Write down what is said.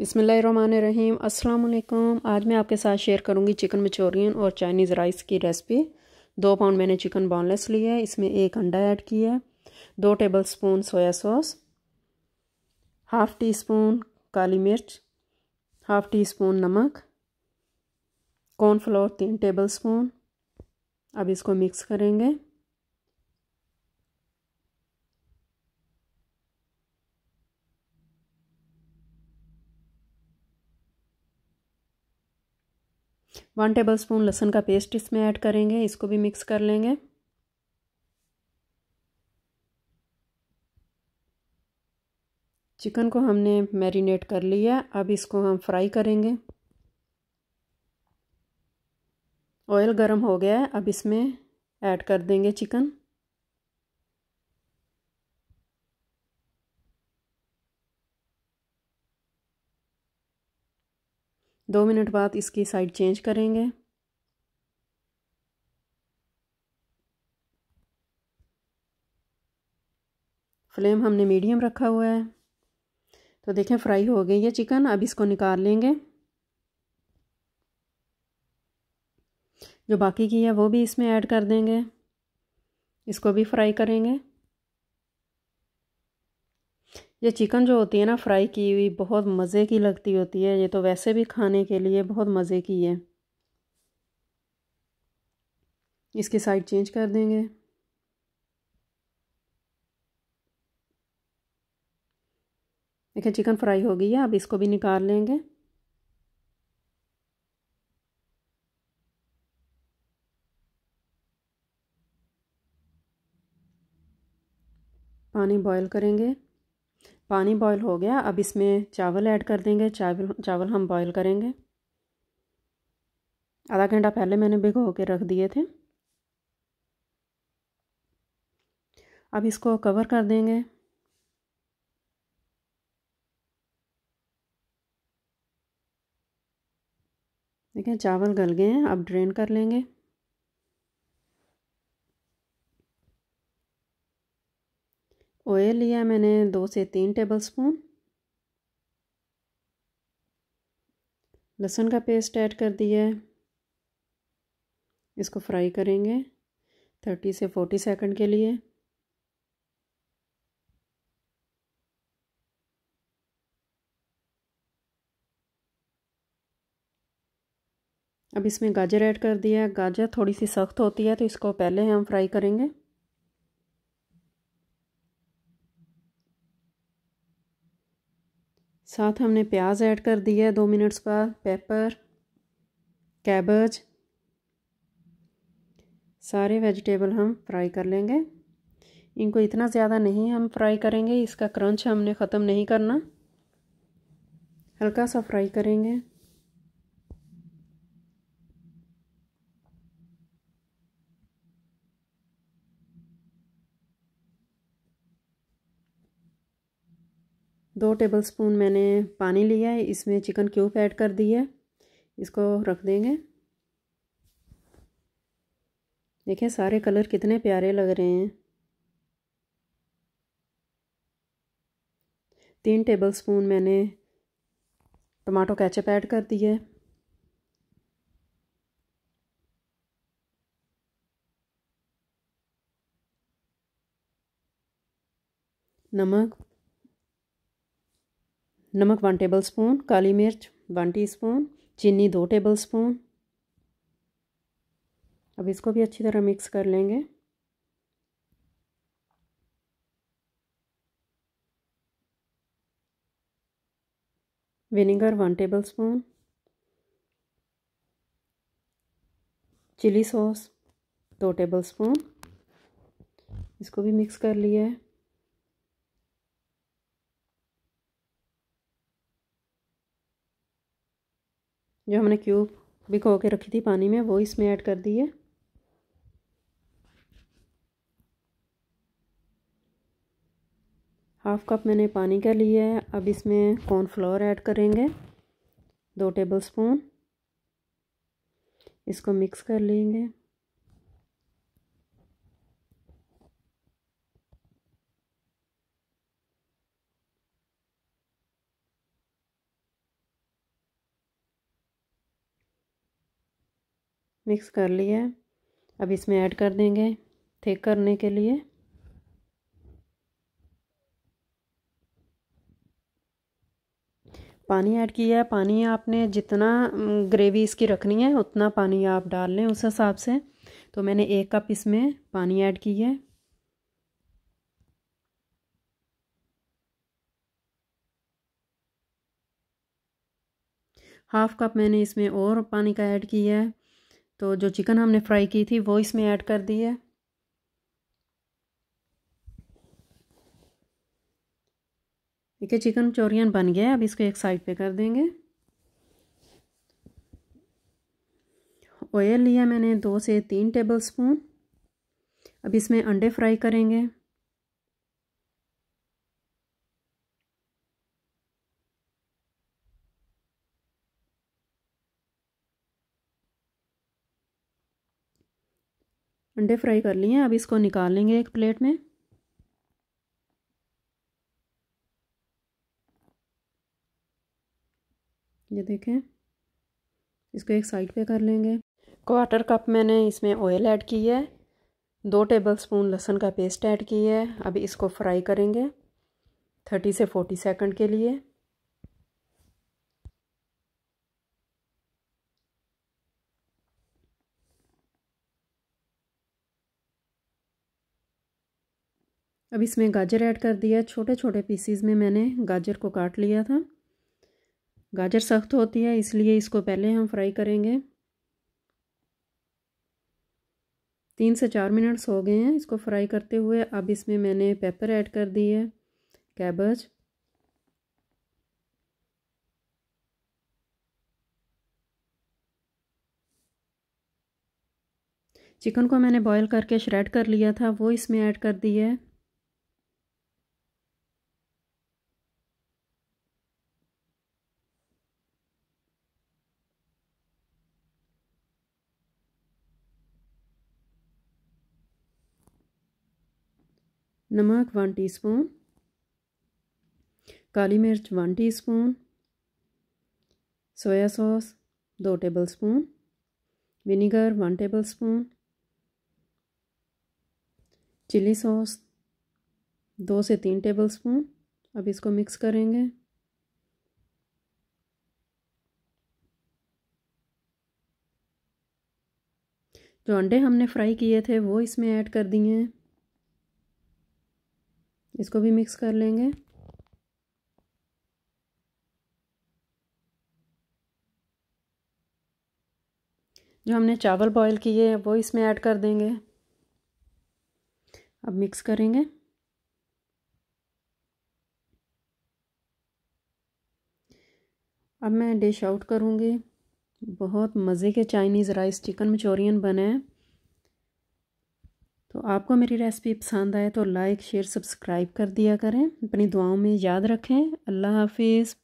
बिसमीम अस्सलाम आज मैं आपके साथ शेयर करूंगी चिकन मचोरियन और चाइनीज़ राइस की रेसिपी दो पाउंड मैंने चिकन बॉनलेस लिया है इसमें एक अंडा ऐड किया है दो tablespoon soya sauce half teaspoon काली मिर्च हाफ़ टी स्पून नमक कॉर्नफ्लोर तीन टेबल स्पून अब इसको मिक्स करेंगे वन टेबल स्पून लहसुन का पेस्ट इसमें ऐड करेंगे इसको भी मिक्स कर लेंगे चिकन को हमने मैरिनेट कर लिया अब इसको हम फ्राई करेंगे ऑयल गरम हो गया है अब इसमें ऐड कर देंगे चिकन दो मिनट बाद इसकी साइड चेंज करेंगे फ्लेम हमने मीडियम रखा हुआ है तो देखें फ्राई हो गई है चिकन अब इसको निकाल लेंगे जो बाकी की है वो भी इसमें ऐड कर देंगे इसको भी फ्राई करेंगे ये चिकन जो होती है ना फ्राई की हुई बहुत मज़े की लगती होती है ये तो वैसे भी खाने के लिए बहुत मज़े की है इसकी साइड चेंज कर देंगे देखिए चिकन फ्राई हो गई है अब इसको भी निकाल लेंगे पानी बॉईल करेंगे पानी बॉईल हो गया अब इसमें चावल ऐड कर देंगे चावल चावल हम बॉईल करेंगे आधा घंटा पहले मैंने भिगो के रख दिए थे अब इसको कवर कर देंगे देखिए चावल गल गए हैं अब ड्रेन कर लेंगे ऑयल लिया मैंने दो से तीन टेबल स्पून लहसुन का पेस्ट ऐड कर दिया है इसको फ्राई करेंगे थर्टी से फोर्टी सेकंड के लिए अब इसमें गाजर ऐड कर दिया गाजर थोड़ी सी सख्त होती है तो इसको पहले हम फ्राई करेंगे साथ हमने प्याज ऐड कर दिया है दो मिनट्स बाद पेपर कैबज सारे वेजिटेबल हम फ्राई कर लेंगे इनको इतना ज़्यादा नहीं हम फ्राई करेंगे इसका क्रंच हमने ख़त्म नहीं करना हल्का सा फ्राई करेंगे दो टेबलस्पून मैंने पानी लिया है इसमें चिकन क्यूब ऐड कर दिया है इसको रख देंगे देखिए सारे कलर कितने प्यारे लग रहे हैं तीन टेबलस्पून मैंने टमाटो केचप ऐड कर दिया है नमक नमक वन टेबल स्पून काली मिर्च वन स्पून चीनी दो टेबल स्पून अब इसको भी अच्छी तरह मिक्स कर लेंगे vinegar one tablespoon chilli sauce दो टेबल स्पून इसको भी मिक्स कर लिया है जो हमने क्यूब भिगो के रखी थी पानी में वो इसमें ऐड कर दी है हाफ़ कप मैंने पानी का लिया है अब इसमें कॉर्नफ्लोर ऐड करेंगे दो टेबलस्पून इसको मिक्स कर लेंगे मिक्स कर लिया अब इसमें ऐड कर देंगे थिक करने के लिए पानी ऐड किया है पानी आपने जितना ग्रेवी इसकी रखनी है उतना पानी आप डाल लें उस हिसाब से तो मैंने एक कप इसमें पानी ऐड किया है हाफ़ कप मैंने इसमें और पानी का ऐड किया है तो जो चिकन हमने फ्राई की थी वो इसमें ऐड कर दी है देखिए चिकन चोरियन बन गया है अब इसको एक साइड पे कर देंगे ऑयल लिया मैंने दो से तीन टेबल स्पून अब इसमें अंडे फ्राई करेंगे अंडे फ्राई कर लिए हैं अब इसको निकाल लेंगे एक प्लेट में ये देखें इसको एक साइड पे कर लेंगे क्वार्टर कप मैंने इसमें ऑयल ऐड की है दो टेबल स्पून लहसुन का पेस्ट ऐड की है अब इसको फ्राई करेंगे थर्टी से फोर्टी सेकंड के लिए अब इसमें गाजर ऐड कर दिया छोटे छोटे पीसीज में मैंने गाजर को काट लिया था गाजर सख्त होती है इसलिए इसको पहले हम फ्राई करेंगे तीन से चार मिनट्स हो गए हैं इसको फ्राई करते हुए अब इसमें मैंने पेपर ऐड कर दी है कैबज चिकन को मैंने बॉईल करके श्रेड कर लिया था वो इसमें ऐड कर दी है नमक वन टीस्पून काली मिर्च वन टीस्पून सोया सॉस दो tablespoon vinegar one tablespoon chilli sauce दो से तीन टेबलस्पून अब इसको मिक्स करेंगे जो अंडे हमने फ्राई किए थे वो इसमें ऐड कर दिए हैं इसको भी मिक्स कर लेंगे जो हमने चावल बॉईल किए हैं वो इसमें ऐड कर देंगे अब मिक्स करेंगे अब मैं डिश आउट करूँगी बहुत मज़े के चाइनीज़ राइस चिकन मचोरियन बने हैं तो आपको मेरी रेसिपी पसंद आए तो लाइक शेयर सब्सक्राइब कर दिया करें अपनी दुआओं में याद रखें अल्लाह हाफिज़